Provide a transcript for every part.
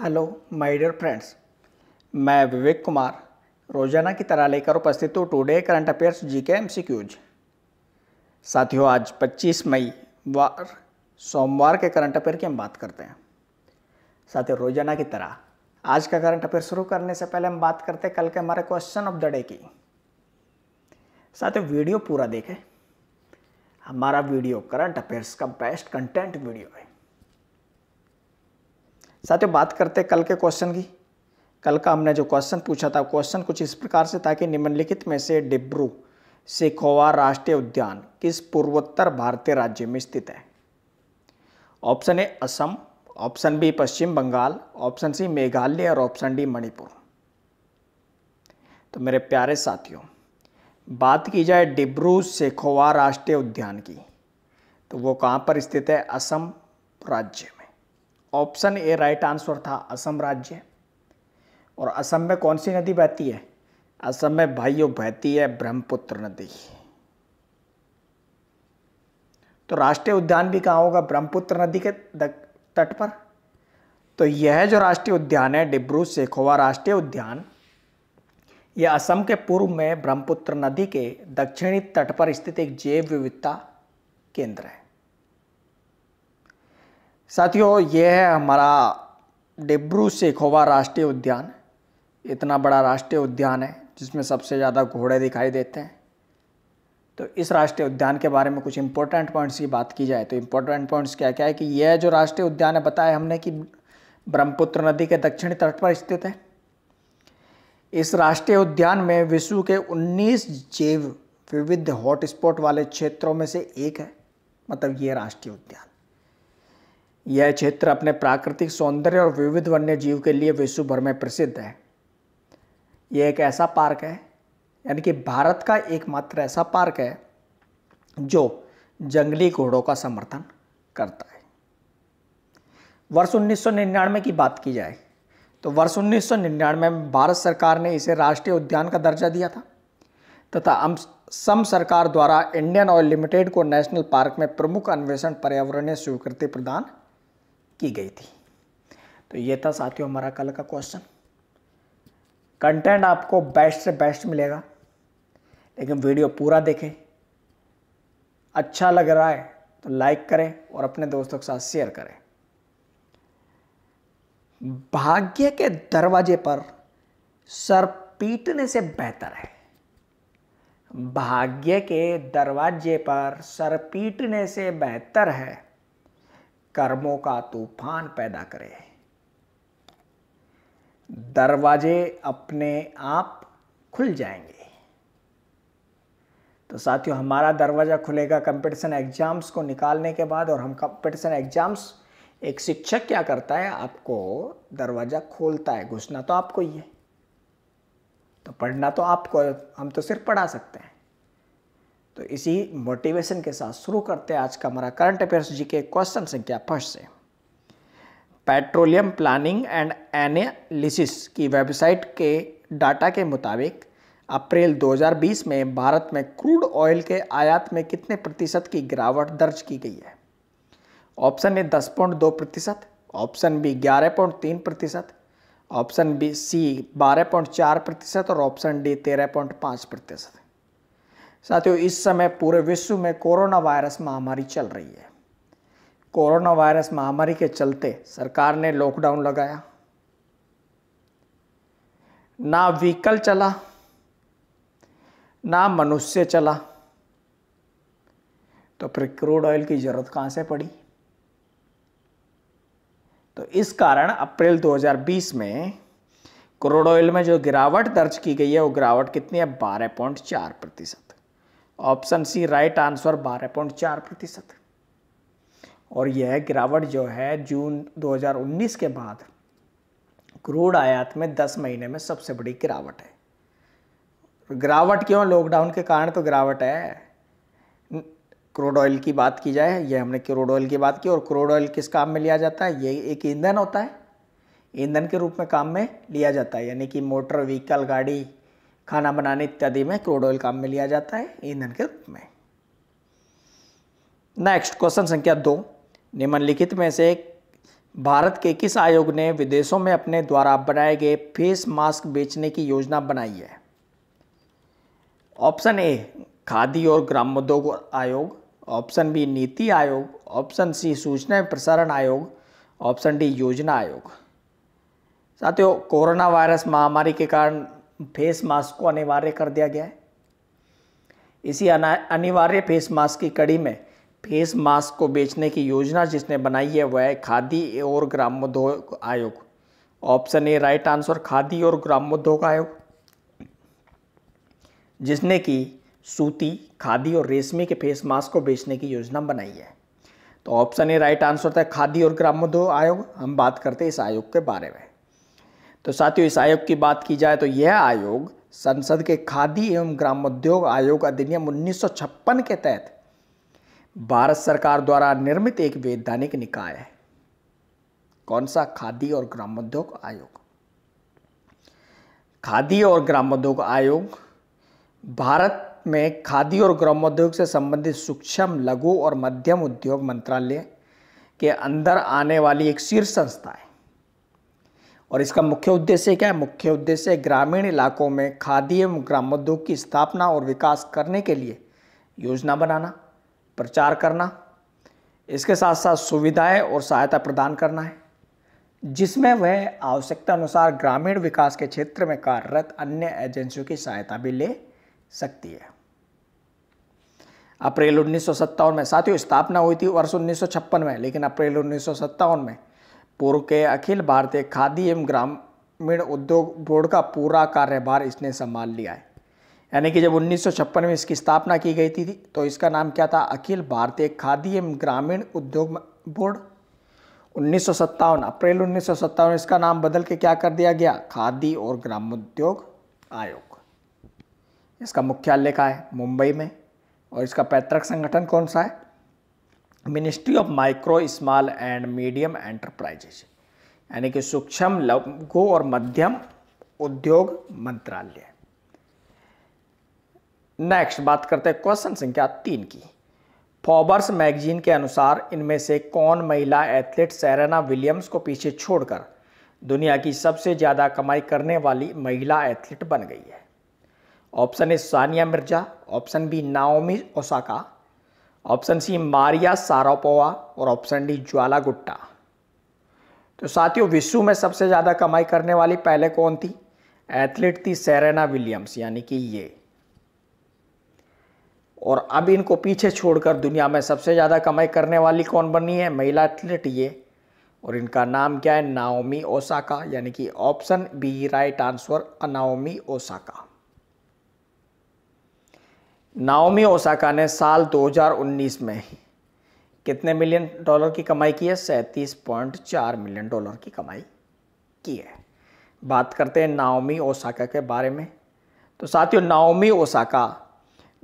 hello my dear friends मैं विवेक कुमार रोजाना की तरह लेकर उपस्थित हूँ टुडे करंट अफेयर्स जी के एम सी क्यूज साथियों आज 25 मई वार सोमवार के करंट अफेयर की हम बात करते हैं साथियों रोजाना की तरह आज का करंट अफेयर शुरू करने से पहले हम बात करते हैं कल के हमारे क्वेश्चन ऑफ द डे की साथियों वीडियो पूरा देखें हमारा वीडियो करंट अफेयर्स का बेस्ट कंटेंट वीडियो है साथियों बात करते हैं कल के क्वेश्चन की कल का हमने जो क्वेश्चन पूछा था क्वेश्चन कुछ इस प्रकार से था कि निम्नलिखित में से डिब्रू सिखोवा राष्ट्रीय उद्यान किस पूर्वोत्तर भारतीय राज्य में स्थित है option A Assam option B Paschim Bangal option C Meghalaya और ऑप्शन डी मणिपुर तो मेरे प्यारे साथियों बात की जाए डिब्रू सेखोवा राष्ट्रीय उद्यान की तो वो कहाँ पर स्थित है असम राज्य में ऑप्शन ए राइट आंसर था असम राज्य और असम में कौन सी नदी बहती है असम में भाइयों बहती है ब्रह्मपुत्र नदी तो राष्ट्रीय उद्यान भी कहाँ होगा ब्रह्मपुत्र नदी के तट पर तो यह जो राष्ट्रीय उद्यान है डिब्रू सेखोवा राष्ट्रीय उद्यान यह असम के पूर्व में ब्रह्मपुत्र नदी के दक्षिणी तट पर स्थित एक जैव विविधता केंद्र है साथियों ये है हमारा डिब्रू सेखोवा राष्ट्रीय उद्यान इतना बड़ा राष्ट्रीय उद्यान है जिसमें सबसे ज़्यादा घोड़े दिखाई देते हैं तो इस राष्ट्रीय उद्यान के बारे में कुछ इंपॉर्टेंट पॉइंट्स की बात की जाए तो इम्पोर्टेंट पॉइंट्स क्या क्या है कि यह जो राष्ट्रीय उद्यान है बताया हमने कि ब्रह्मपुत्र नदी के दक्षिणी तट पर स्थित है इस राष्ट्रीय उद्यान में विश्व के 19 जैव विविध हॉटस्पॉट वाले क्षेत्रों में से एक है मतलब ये राष्ट्रीय उद्यान यह क्षेत्र अपने प्राकृतिक सौंदर्य और विविध वन्य जीव के लिए विश्व भर में प्रसिद्ध है यह एक ऐसा पार्क है यानी कि भारत का एकमात्र ऐसा पार्क है जो जंगली घोड़ों का समर्थन करता है वर्ष 1999 की बात की जाए तो वर्ष 1999 में भारत सरकार ने इसे राष्ट्रीय उद्यान का दर्जा दिया था तथा सम सरकार द्वारा इंडियन ऑयल लिमिटेड को नेशनल पार्क में प्रमुख अन्वेषण पर्यावरणीय स्वीकृति प्रदान की गई थी तो ये था साथियों हमारा कल का क्वेश्चन कंटेंट आपको बेस्ट से बेस्ट मिलेगा लेकिन वीडियो पूरा देखें अच्छा लग रहा है तो लाइक करें और अपने दोस्तों के साथ शेयर करें भाग्य के दरवाजे पर सर पीटने से बेहतर है भाग्य के दरवाजे पर सर पीटने से बेहतर है कर्मों का तूफान पैदा करे दरवाजे अपने आप खुल जाएंगे तो साथियों हमारा दरवाज़ा खुलेगा कंपटीशन एग्ज़ाम्स को निकालने के बाद और हम कंपटीशन एग्ज़ाम्स एक शिक्षक क्या करता है आपको दरवाज़ा खोलता है घुसना तो आपको ही है तो पढ़ना तो आपको हम तो सिर्फ पढ़ा सकते हैं तो इसी मोटिवेशन के साथ शुरू करते हैं आज का हमारा करंट अफेयर्स जी के क्वेश्चन संख्या फर्स्ट से पेट्रोलियम प्लानिंग एंड एनालिसिस की वेबसाइट के डाटा के मुताबिक अप्रैल 2020 में भारत में क्रूड ऑयल के आयात में कितने प्रतिशत की गिरावट दर्ज की गई है ऑप्शन ए दस पॉइंट दो प्रतिशत ऑप्शन बी ग्यारह पॉइंट तीन प्रतिशत ऑप्शन बी सी बारह पॉइंट चार प्रतिशत और ऑप्शन डी तेरह पॉइंट पाँच प्रतिशत साथियों इस समय पूरे विश्व में कोरोना वायरस महामारी चल रही है कोरोना वायरस महामारी के चलते सरकार ने लॉकडाउन लगाया ना व्हीकल चला ना मनुष्य चला तो फिर क्रूड ऑयल की ज़रूरत कहां से पड़ी तो इस कारण अप्रैल 2020 में क्रूड ऑयल में जो गिरावट दर्ज की गई है वो गिरावट कितनी है बारह पॉइंट चार प्रतिशत ऑप्शन सी राइट आंसर बारह पॉइंट चार प्रतिशत और यह गिरावट जो है जून 2019 के बाद क्रूड आयात में 10 महीने में सबसे बड़ी गिरावट है गिरावट क्यों लॉकडाउन के कारण तो गिरावट है क्रूड ऑयल की बात की जाए ये हमने क्रूड ऑयल की बात की और क्रूड ऑयल किस काम में लिया जाता है ये एक ईंधन होता है ईंधन के रूप में काम में लिया जाता है यानी कि मोटर व्हीकल गाड़ी खाना बनाने इत्यादि में क्रूड ऑयल काम में लिया जाता है ईंधन के रूप में नेक्स्ट क्वेश्चन संख्या दो निम्नलिखित में से भारत के किस आयोग ने विदेशों में अपने द्वारा बनाए गए फेस मास्क बेचने की योजना बनाई है ऑप्शन ए खादी और ग्रामोद्योग आयोग ऑप्शन बी नीति आयोग ऑप्शन सी सूचना एवं प्रसारण आयोग ऑप्शन डी योजना आयोग साथियों कोरोना वायरस महामारी के कारण फेस मास्क को अनिवार्य कर दिया गया है इसी अनिवार्य फेस मास्क की कड़ी में फेस मास्क को बेचने की योजना जिसने बनाई है वह है खादी और ग्रामोद्योग आयोग option A right answer Khadi और ग्रामोद्योग आयोग जिसने की सूती खादी और रेशमी के फेस मास्क को बेचने की योजना बनाई है तो ऑप्शन ए राइट आंसर था खादी और ग्रामोद्योग आयोग हम बात करते हैं इस आयोग के बारे में तो साथियों इस आयोग की बात की जाए तो यह आयोग संसद के खादी एवं ग्रामोद्योग आयोग अधिनियम 1956 के तहत भारत सरकार द्वारा निर्मित एक वैधानिक निकाय है कौन सा खादी और ग्रामोद्योग आयोग खादी और ग्रामोद्योग आयोग भारत में खादी और ग्रामोद्योग से संबंधित सूक्ष्म लघु और मध्यम उद्योग मंत्रालय के अंदर आने वाली एक शीर्ष संस्था है और इसका मुख्य उद्देश्य क्या है मुख्य उद्देश्य ग्रामीण इलाकों में खादी एवं ग्रामोद्योग की स्थापना और विकास करने के लिए योजना बनाना प्रचार करना इसके साथ साथ सुविधाएं और सहायता प्रदान करना है जिसमें वह आवश्यकता अनुसार ग्रामीण विकास के क्षेत्र में कार्यरत अन्य एजेंसियों की सहायता भी ले सकती है अप्रैल उन्नीस में साथियों स्थापना हुई थी वर्ष उन्नीस में लेकिन अप्रैल उन्नीस में पूर्व के अखिल भारतीय खादी एवं ग्रामीण उद्योग बोर्ड का पूरा कार्यभार इसने संभाल लिया है यानी कि जब उन्नीस में इसकी स्थापना की गई थी तो इसका नाम क्या था अखिल भारतीय खादी एवं ग्रामीण उद्योग बोर्ड उन्नीस अप्रैल उन्नीस इसका नाम बदल के क्या कर दिया गया खादी और ग्रामोद्योग आयोग इसका मुख्यालय का है मुंबई में और इसका पैतृक संगठन कौन सा है ministry of micro small and medium enterprises यानी कि सूक्ष्म लघु और मध्यम उद्योग मंत्रालय नेक्स्ट बात करते हैं क्वेश्चन संख्या तीन की फॉबर्स मैगजीन के अनुसार इनमें से कौन महिला एथलीट सेरेना विलियम्स को पीछे छोड़कर दुनिया की सबसे ज़्यादा कमाई करने वाली महिला एथलीट बन गई है option A Sania Mirza option B Naomi Osaka option C Maria Sharapova और ऑप्शन डी ज्वाला गुट्टा तो साथियों विश्व में सबसे ज़्यादा कमाई करने वाली पहले कौन थी एथलीट थी सेरेना विलियम्स यानी कि ये और अब इनको पीछे छोड़कर दुनिया में सबसे ज़्यादा कमाई करने वाली कौन बनी है महिला एथलीट ये और इनका नाम क्या है नाओमी ओसाका यानी कि ऑप्शन बी राइट आंसर अनाओमी ओसाका नाओमी ओसाका ने साल 2019 में कितने मिलियन डॉलर की कमाई की है सैंतीस पॉइंट चार मिलियन डॉलर की कमाई की है बात करते हैं नाओमी ओसाका के बारे में तो साथियों नाओमी ओसाका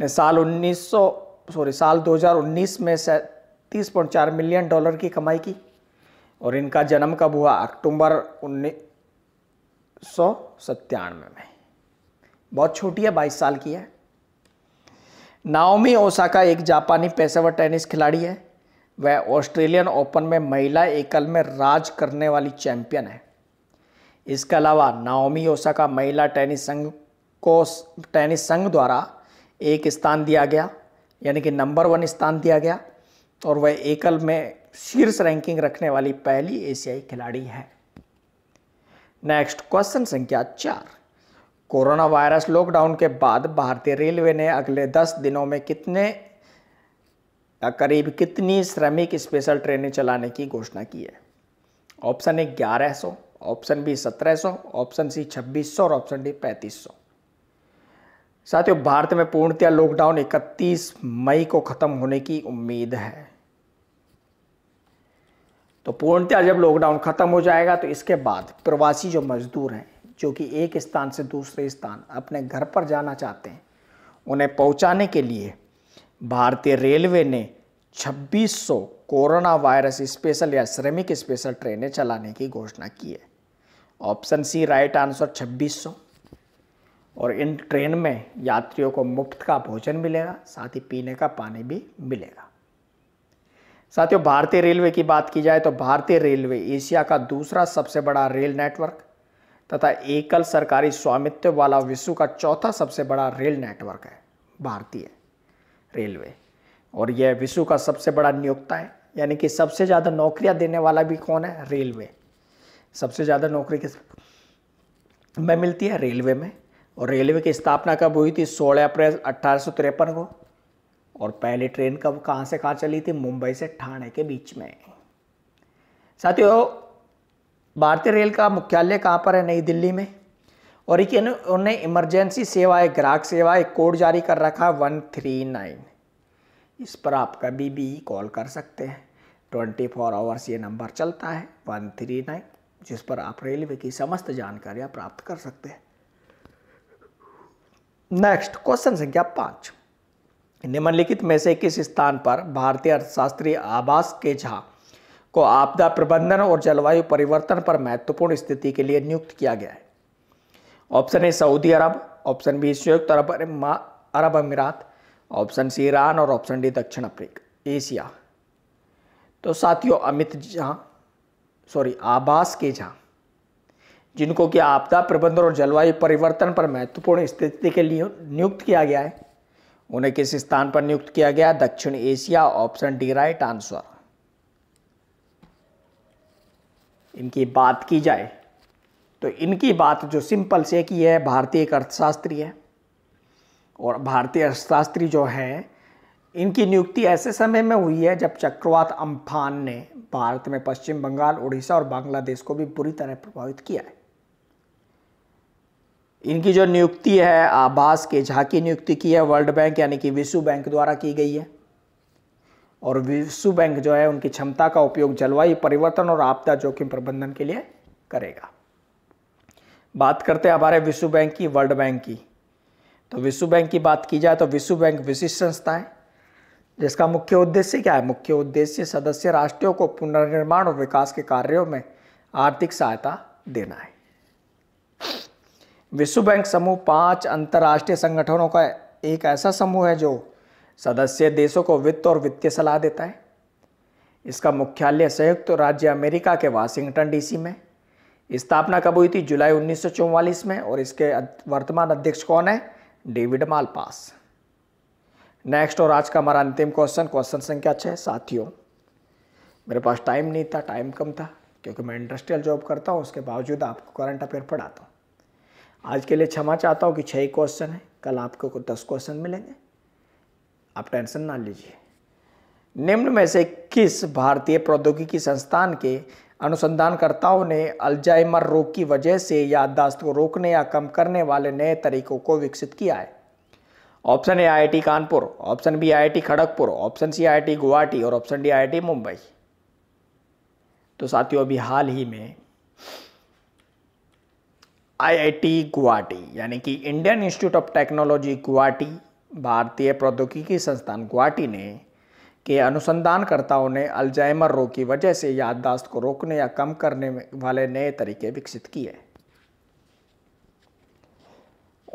ने साल 1900 सॉरी साल 2019 में सैंतीस पॉइंट चार मिलियन डॉलर की कमाई की और इनका जन्म कब हुआ अक्टूबर उन्नीस सौ सत्तानवे में बहुत छोटी है बाईस साल की है नाओमी ओसाका एक जापानी पेशेवर टेनिस खिलाड़ी है वह ऑस्ट्रेलियन ओपन में महिला एकल में राज करने वाली चैंपियन है इसके अलावा नाओमी ओसाका महिला टेनिस संघ को टेनिस संघ द्वारा एक स्थान दिया गया यानी कि नंबर वन स्थान दिया गया और वह एकल में शीर्ष रैंकिंग रखने वाली पहली एशियाई खिलाड़ी है नेक्स्ट क्वेश्चन संख्या चार कोरोना वायरस लॉकडाउन के बाद भारतीय रेलवे ने अगले 10 दिनों में कितने करीब कितनी श्रमिक स्पेशल ट्रेनें चलाने की घोषणा की है ऑप्शन ए ग्यारह सौ ऑप्शन बी सत्रह सौ ऑप्शन सी छब्बीस सौ और ऑप्शन डी पैंतीस सौ साथियों भारत में पूर्णतया लॉकडाउन 31 मई को खत्म होने की उम्मीद है तो पूर्णतया जब लॉकडाउन खत्म हो जाएगा तो इसके बाद प्रवासी जो मजदूर हैं जो कि एक स्थान से दूसरे स्थान अपने घर पर जाना चाहते हैं उन्हें पहुंचाने के लिए भारतीय रेलवे ने 2600 कोरोना वायरस स्पेशल या श्रमिक स्पेशल ट्रेनें चलाने की घोषणा की है ऑप्शन सी राइट आंसर 2600 और इन ट्रेन में यात्रियों को मुफ्त का भोजन मिलेगा साथ ही पीने का पानी भी मिलेगा साथियों भारतीय रेलवे की बात की जाए तो भारतीय रेलवे एशिया का दूसरा सबसे बड़ा रेल नेटवर्क तथा एकल सरकारी स्वामित्व वाला विश्व का चौथा सबसे बड़ा रेल नेटवर्क है भारतीय रेलवे और यह विश्व का सबसे बड़ा नियोक्ता है यानी कि सबसे ज़्यादा नौकरियां देने वाला भी कौन है रेलवे सबसे ज़्यादा नौकरी किस में मिलती है रेलवे में और रेलवे की स्थापना कब हुई थी सोलह अप्रैल अट्ठारह को और पहली ट्रेन कब कहाँ से कहाँ चली थी मुंबई से ठाणे के बीच में साथियों भारतीय रेल का मुख्यालय कहाँ पर है नई दिल्ली में और एक उन्होंने इमरजेंसी सेवा एक ग्राहक सेवा एक कोड जारी कर रखा है वन थ्री नाइन इस पर आप कभी भी कॉल कर सकते हैं ट्वेंटी फोर आवर्स ये नंबर चलता है वन थ्री नाइन जिस पर आप रेलवे की समस्त जानकारियाँ प्राप्त कर सकते हैं नेक्स्ट क्वेश्चन संख्या पाँच निम्नलिखित में से किस स्थान पर भारतीय अर्थशास्त्री आवास के झा को आपदा प्रबंधन और जलवायु परिवर्तन पर महत्वपूर्ण स्थिति के लिए नियुक्त किया गया है option A Saudi Arab option B संयुक्त अरब अरब अमीरात ऑप्शन सी ईरान और ऑप्शन डी दक्षिण अफ्रीका एशिया तो साथियों अमित झा सॉरी आबास के झा जिनको कि आपदा प्रबंधन और जलवायु परिवर्तन पर महत्वपूर्ण स्थिति के लिए नियुक्त किया गया है उन्हें किस स्थान पर नियुक्त किया गया दक्षिण Asia option D right answer इनकी बात की जाए तो इनकी बात जो सिंपल से की है भारतीय एक अर्थशास्त्री है और भारतीय अर्थशास्त्री जो हैं इनकी नियुक्ति ऐसे समय में हुई है जब चक्रवात अम्फान ने भारत में पश्चिम बंगाल उड़ीसा और बांग्लादेश को भी बुरी तरह प्रभावित किया है इनकी जो नियुक्ति है आभास के झा की नियुक्ति की है वर्ल्ड बैंक यानी कि विश्व बैंक द्वारा की गई है और विश्व बैंक जो है उनकी क्षमता का उपयोग जलवायु परिवर्तन और आपदा जोखिम प्रबंधन के लिए करेगा बात करते हैं हमारे विश्व बैंक की वर्ल्ड बैंक की तो विश्व बैंक की बात की जाए तो विश्व बैंक विशिष्ट संस्था है जिसका मुख्य उद्देश्य क्या है मुख्य उद्देश्य सदस्य राष्ट्रों को पुनर्निर्माण और विकास के कार्यों में आर्थिक सहायता देना है विश्व बैंक समूह पांच अंतर्राष्ट्रीय संगठनों का एक ऐसा समूह है जो सदस्य देशों को वित्त और वित्तीय सलाह देता है इसका मुख्यालय संयुक्त राज्य अमेरिका के वाशिंगटन डीसी में स्थापना कब हुई थी जुलाई उन्नीस में और इसके वर्तमान अध्यक्ष कौन है डेविड मालपास नेक्स्ट और आज का हमारा अंतिम क्वेश्चन क्वेश्चन संख्या छः साथियों मेरे पास टाइम नहीं था टाइम कम था क्योंकि मैं इंडस्ट्रियल जॉब करता हूँ उसके बावजूद आपको करंट अफेयर पढ़ाता हूँ आज के लिए क्षमा चाहता हूँ कि छः क्वेश्चन है कल आपको दस क्वेश्चन मिलेंगे आप टेंशन ना लीजिए निम्न में से किस भारतीय प्रौद्योगिकी संस्थान के अनुसंधानकर्ताओं ने अल्जाइमर रोग की वजह से याददाश्त को रोकने या कम करने वाले नए तरीकों को विकसित किया है option A IIT Kanpur option B IIT Kharagpur option C IIT Guwahati और ऑप्शन डी आईआईटी मुंबई तो साथियों अभी हाल ही में आईआईटी गुवाहाटी यानी कि Indian Institute of Technology Guwahati भारतीय प्रौद्योगिकी संस्थान गुवाहाटी ने के अनुसंधानकर्ताओं ने अल्जाइमर रोग की वजह से याददाश्त को रोकने या कम करने वाले नए तरीके विकसित किए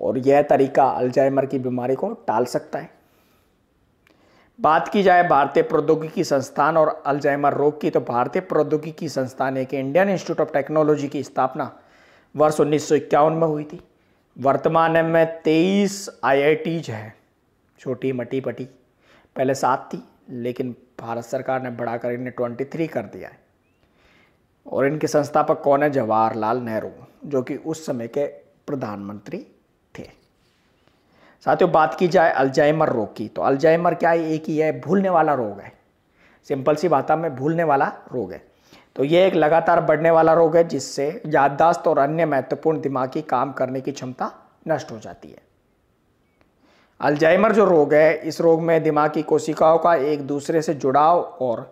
और यह तरीका अल्जाइमर की बीमारी को टाल सकता है बात की जाए भारतीय प्रौद्योगिकी संस्थान और अल्जाइमर रोग की तो भारतीय प्रौद्योगिकी संस्थान एक इंडियन इंस्टीट्यूट ऑफ टेक्नोलॉजी की स्थापना वर्ष उन्नीस में हुई थी वर्तमान में तेईस आई आई टीज हैं छोटी मटी पटी पहले सात थी लेकिन भारत सरकार ने बढ़ाकर इन्हें ट्वेंटी थ्री कर दिया है और इनके संस्थापक कौन है जवाहरलाल नेहरू जो कि उस समय के प्रधानमंत्री थे साथियों बात की जाए अल्जाइमर रोग की तो अल्जाइमर क्या है एक ही है भूलने वाला रोग है सिंपल सी बात में भूलने वाला रोग है तो ये एक लगातार बढ़ने वाला रोग है जिससे याददाश्त और अन्य महत्वपूर्ण दिमागी काम करने की क्षमता नष्ट हो जाती है अल्जाइमर जो रोग है इस रोग में दिमाग की कोशिकाओं का एक दूसरे से जुड़ाव और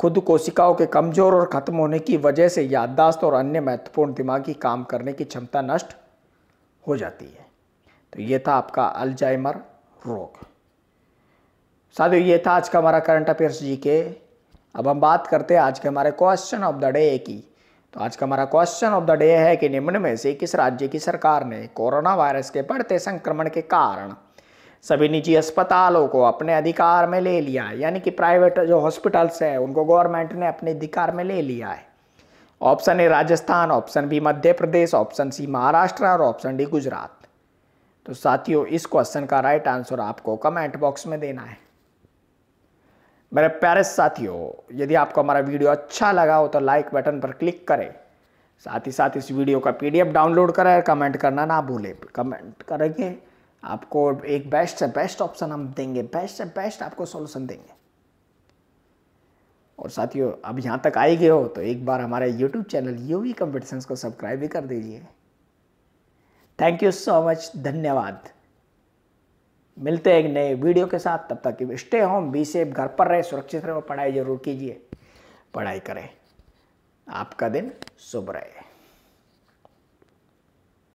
खुद कोशिकाओं के कमज़ोर और ख़त्म होने की वजह से याददाश्त और अन्य महत्वपूर्ण दिमागी काम करने की क्षमता नष्ट हो जाती है तो ये था आपका अल्जाइमर रोग साधु ये था आज का हमारा करंट अफेयर्स जी के अब हम बात करते हैं आज के हमारे क्वेश्चन ऑफ द डे की तो आज का हमारा क्वेश्चन ऑफ द डे है कि निम्न में से किस राज्य की सरकार ने कोरोना वायरस के बढ़ते संक्रमण के कारण सभी निजी अस्पतालों को अपने अधिकार में ले लिया है यानी कि प्राइवेट जो हॉस्पिटल्स हैं उनको गवर्नमेंट ने अपने अधिकार में ले लिया है option A Rajasthan option B Madhya Pradesh option C Maharashtra और ऑप्शन डी गुजरात तो साथियों इस क्वेश्चन का राइट आंसर आपको कमेंट बॉक्स में देना है मेरे प्यारे साथियों यदि आपको हमारा वीडियो अच्छा लगा हो तो लाइक बटन पर क्लिक करें साथ ही साथ इस वीडियो का पीडीएफ डाउनलोड करें कमेंट करना ना भूलें कमेंट करेंगे आपको एक बेस्ट से बेस्ट ऑप्शन हम देंगे बेस्ट से बेस्ट आपको सोल्यूशन देंगे और साथियों अब यहाँ तक आए गए हो तो एक बार हमारे यूट्यूब चैनल यूवी कॉम्पिटिशन को सब्सक्राइब भी कर दीजिए थैंक यू सो मच धन्यवाद मिलते हैं एक नए वीडियो के साथ तब तक स्टे होम बी सेफ घर पर रहे सुरक्षित रहे और पढ़ाई जरूर कीजिए पढ़ाई करें आपका दिन शुभ रहे